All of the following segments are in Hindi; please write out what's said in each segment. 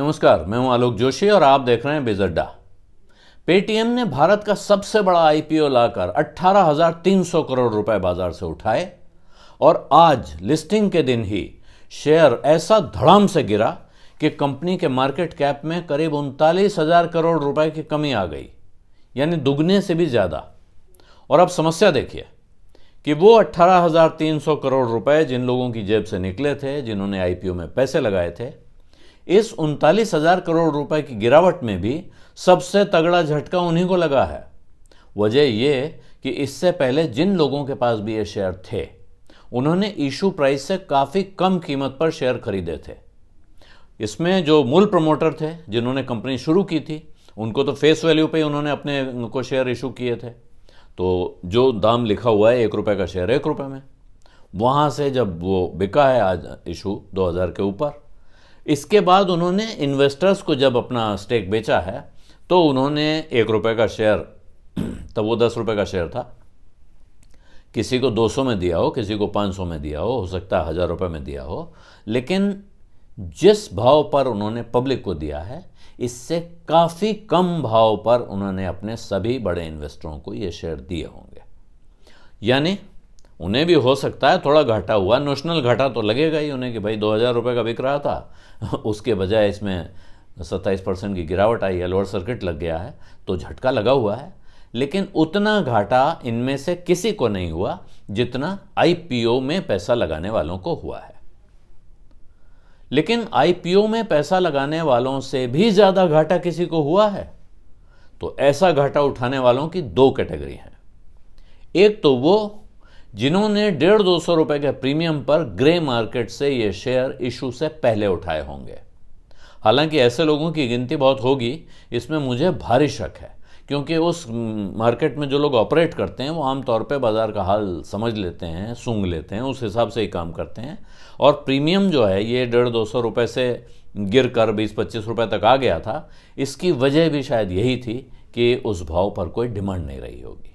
नमस्कार मैं हूं आलोक जोशी और आप देख रहे हैं बेजड्डा पेटीएम ने भारत का सबसे बड़ा आईपीओ लाकर 18,300 करोड़ रुपए बाजार से उठाए और आज लिस्टिंग के दिन ही शेयर ऐसा धड़ाम से गिरा कि कंपनी के मार्केट कैप में करीब उनतालीस हजार करोड़ रुपए की कमी आ गई यानी दुगने से भी ज़्यादा और अब समस्या देखिए कि वो 18,300 करोड़ रुपए जिन लोगों की जेब से निकले थे जिन्होंने आईपीओ में पैसे लगाए थे इस उनतालीस हजार करोड़ रुपए की गिरावट में भी सबसे तगड़ा झटका उन्हीं को लगा है वजह यह कि इससे पहले जिन लोगों के पास भी ये शेयर थे उन्होंने इशू प्राइस से काफ़ी कम कीमत पर शेयर खरीदे थे इसमें जो मूल प्रमोटर थे जिन्होंने कंपनी शुरू की थी उनको तो फेस वैल्यू पे उन्होंने अपने को शेयर इशू किए थे तो जो दाम लिखा हुआ है एक रुपए का शेयर एक रुपए में वहां से जब वो बिका है आज इशू 2000 के ऊपर इसके बाद उन्होंने इन्वेस्टर्स को जब अपना स्टेक बेचा है तो उन्होंने एक रुपये का शेयर तब वो दस रुपये का शेयर था किसी को 200 में दिया हो किसी को 500 में दिया हो हो सकता है हज़ार रुपये में दिया हो लेकिन जिस भाव पर उन्होंने पब्लिक को दिया है इससे काफ़ी कम भाव पर उन्होंने अपने सभी बड़े इन्वेस्टरों को ये शेयर दिए होंगे यानी उन्हें भी हो सकता है थोड़ा घाटा हुआ नोशनल घाटा तो लगेगा ही उन्हें कि भाई दो हज़ार रुपये का बिक रहा था उसके बजाय इसमें सत्ताईस परसेंट की गिरावट आई है लोअर सर्किट लग गया है तो झटका लगा हुआ है लेकिन उतना घाटा इनमें से किसी को नहीं हुआ जितना आईपीओ में पैसा लगाने वालों को हुआ है लेकिन आईपीओ में पैसा लगाने वालों से भी ज़्यादा घाटा किसी को हुआ है तो ऐसा घाटा उठाने वालों की दो कैटेगरी है एक तो वो जिन्होंने डेढ़ दो सौ रुपए के प्रीमियम पर ग्रे मार्केट से ये शेयर इशू से पहले उठाए होंगे हालांकि ऐसे लोगों की गिनती बहुत होगी इसमें मुझे भारी शक है क्योंकि उस मार्केट में जो लोग ऑपरेट करते हैं वो आमतौर पे बाज़ार का हाल समझ लेते हैं सूंघ लेते हैं उस हिसाब से ही काम करते हैं और प्रीमियम जो है ये डेढ़ दो सौ रुपये से गिर कर बीस पच्चीस रुपये तक आ गया था इसकी वजह भी शायद यही थी कि उस भाव पर कोई डिमांड नहीं रही होगी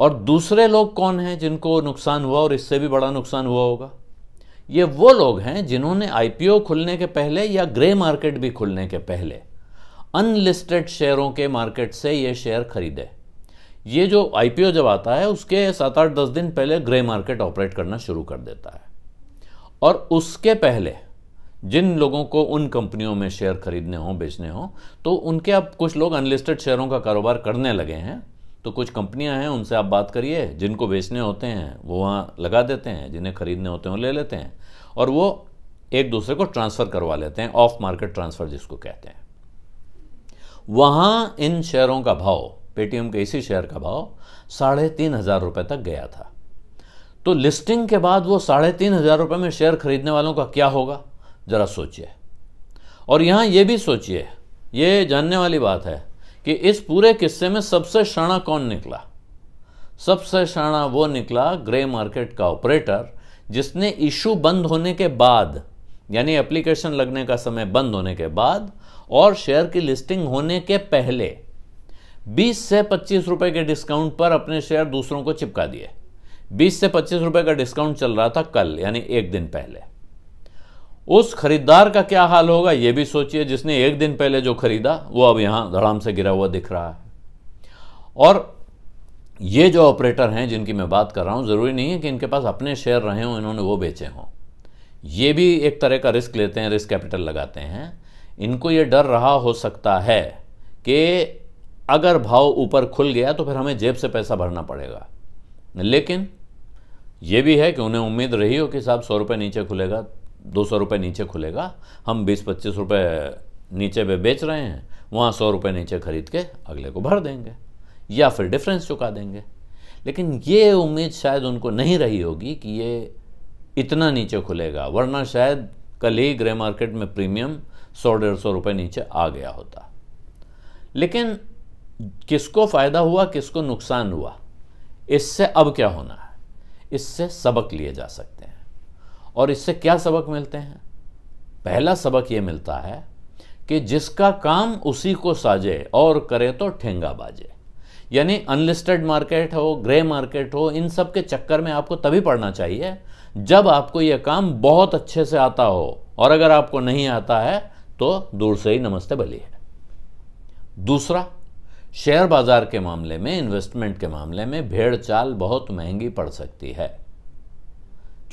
और दूसरे लोग कौन हैं जिनको नुकसान हुआ और इससे भी बड़ा नुकसान हुआ होगा ये वो लोग हैं जिन्होंने आईपीओ खुलने के पहले या ग्रे मार्केट भी खुलने के पहले अनलिस्टेड शेयरों के मार्केट से ये शेयर खरीदे ये जो आईपीओ जब आता है उसके सात आठ दस दिन पहले ग्रे मार्केट ऑपरेट करना शुरू कर देता है और उसके पहले जिन लोगों को उन कंपनियों में शेयर खरीदने हों बेचने हों तो उनके अब कुछ लोग अनलिस्टेड शेयरों का कारोबार करने लगे हैं तो कुछ कंपनियां हैं उनसे आप बात करिए जिनको बेचने होते हैं वो वहाँ लगा देते हैं जिन्हें खरीदने होते हैं वो ले लेते हैं और वो एक दूसरे को ट्रांसफ़र करवा लेते हैं ऑफ मार्केट ट्रांसफ़र जिसको कहते हैं वहाँ इन शेयरों का भाव पेटीएम के इसी शेयर का भाव साढ़े तीन हज़ार रुपये तक गया था तो लिस्टिंग के बाद वो साढ़े तीन हज़ार रुपये में शेयर खरीदने वालों का क्या होगा ज़रा सोचिए और यहाँ ये भी सोचिए ये जानने वाली बात है कि इस पूरे किस्से में सबसे शाणा कौन निकला सबसे शाणा वो निकला ग्रे मार्केट का ऑपरेटर जिसने इशू बंद होने के बाद यानी एप्लीकेशन लगने का समय बंद होने के बाद और शेयर की लिस्टिंग होने के पहले 20 से 25 रुपए के डिस्काउंट पर अपने शेयर दूसरों को चिपका दिए 20 से 25 रुपए का डिस्काउंट चल रहा था कल यानी एक दिन पहले उस खरीदार का क्या हाल होगा यह भी सोचिए जिसने एक दिन पहले जो खरीदा वो अब यहां धड़ाम से गिरा हुआ दिख रहा है और ये जो ऑपरेटर हैं जिनकी मैं बात कर रहा हूं ज़रूरी नहीं है कि इनके पास अपने शेयर रहे हों इन्होंने वो बेचे हों ये भी एक तरह का रिस्क लेते हैं रिस्क कैपिटल लगाते हैं इनको ये डर रहा हो सकता है कि अगर भाव ऊपर खुल गया तो फिर हमें जेब से पैसा भरना पड़ेगा लेकिन ये भी है कि उन्हें उम्मीद रही हो कि साहब सौ रुपये नीचे खुलेगा दो सौ रुपये नीचे खुलेगा हम बीस पच्चीस रुपये नीचे पे बेच रहे हैं वहाँ सौ रुपये नीचे खरीद के अगले को भर देंगे या फिर डिफरेंस चुका देंगे लेकिन ये उम्मीद शायद उनको नहीं रही होगी कि ये इतना नीचे खुलेगा वरना शायद कल ही ग्रे मार्केट में प्रीमियम सौ डेढ़ सौ रुपये नीचे आ गया होता लेकिन किसको फ़ायदा हुआ किसको नुकसान हुआ इससे अब क्या होना है इससे सबक लिए जा सकते हैं और इससे क्या सबक मिलते हैं पहला सबक ये मिलता है कि जिसका काम उसी को साजे और करे तो ठेंगा बाजे यानी अनलिस्टेड मार्केट हो ग्रे मार्केट हो इन सब के चक्कर में आपको तभी पढ़ना चाहिए जब आपको यह काम बहुत अच्छे से आता हो और अगर आपको नहीं आता है तो दूर से ही नमस्ते बली है दूसरा शेयर बाजार के मामले में इन्वेस्टमेंट के मामले में भेड़ चाल बहुत महंगी पड़ सकती है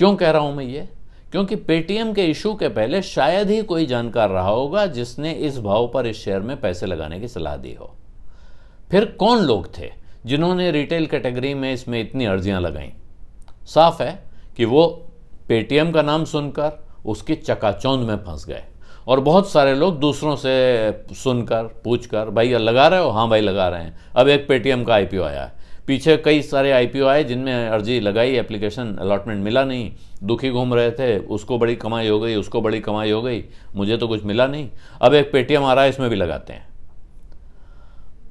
क्यों कह रहा हूं मैं ये क्योंकि पेटीएम के इशू के पहले शायद ही कोई जानकार रहा होगा जिसने इस भाव पर इस शेयर में पैसे लगाने की सलाह दी हो फिर कौन लोग थे जिन्होंने रिटेल कैटेगरी में इसमें इतनी अर्जियां लगाई साफ है कि वो पेटीएम का नाम सुनकर उसकी चकाचौंध में फंस गए और बहुत सारे लोग दूसरों से सुनकर पूछकर भाई लगा रहे हो हाँ भाई लगा रहे हैं अब एक पेटीएम का आईपीओ आया है पीछे कई सारे आईपीओ आए जिनमें अर्जी लगाई एप्लीकेशन अलाटमेंट मिला नहीं दुखी घूम रहे थे उसको बड़ी कमाई हो गई उसको बड़ी कमाई हो गई मुझे तो कुछ मिला नहीं अब एक पेटीएम आ रहा है इसमें भी लगाते हैं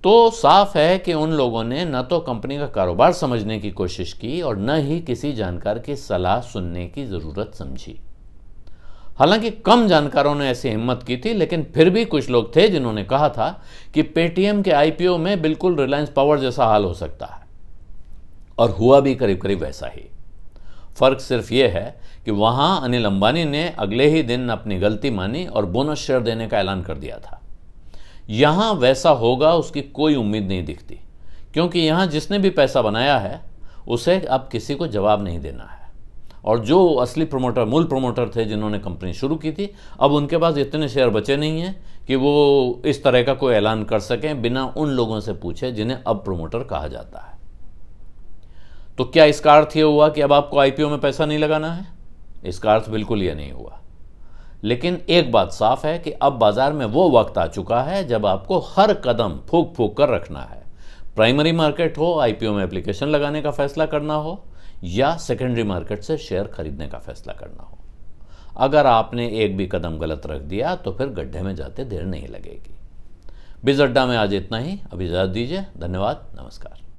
तो साफ है कि उन लोगों ने न तो कंपनी का कारोबार समझने की कोशिश की और न ही किसी जानकार की सलाह सुनने की ज़रूरत समझी हालांकि कम जानकारों ने ऐसी हिम्मत की थी लेकिन फिर भी कुछ लोग थे जिन्होंने कहा था कि पेटीएम के आईपीओ में बिल्कुल रिलायंस पावर जैसा हाल हो सकता है और हुआ भी करीब करीब वैसा ही फर्क सिर्फ यह है कि वहां अनिल अंबानी ने अगले ही दिन अपनी गलती मानी और बोनस शेयर देने का ऐलान कर दिया था यहां वैसा होगा उसकी कोई उम्मीद नहीं दिखती क्योंकि यहां जिसने भी पैसा बनाया है उसे अब किसी को जवाब नहीं देना है और जो असली प्रोमोटर मूल प्रोमोटर थे जिन्होंने कंपनी शुरू की थी अब उनके पास इतने शेयर बचे नहीं हैं कि वो इस तरह का कोई ऐलान कर सकें बिना उन लोगों से पूछे जिन्हें अब प्रोमोटर कहा जाता है तो क्या इसका अर्थ ये हुआ कि अब आपको आईपीओ में पैसा नहीं लगाना है इसका अर्थ बिल्कुल ये नहीं हुआ लेकिन एक बात साफ है कि अब बाजार में वो वक्त आ चुका है जब आपको हर कदम फूक फूक कर रखना है प्राइमरी मार्केट हो आईपीओ में एप्लीकेशन लगाने का फैसला करना हो या सेकेंडरी मार्केट से शेयर खरीदने का फैसला करना हो अगर आपने एक भी कदम गलत रख दिया तो फिर गड्ढे में जाते देर नहीं लगेगी बिज अड्डा में आज इतना ही अभी इजाज़त दीजिए धन्यवाद नमस्कार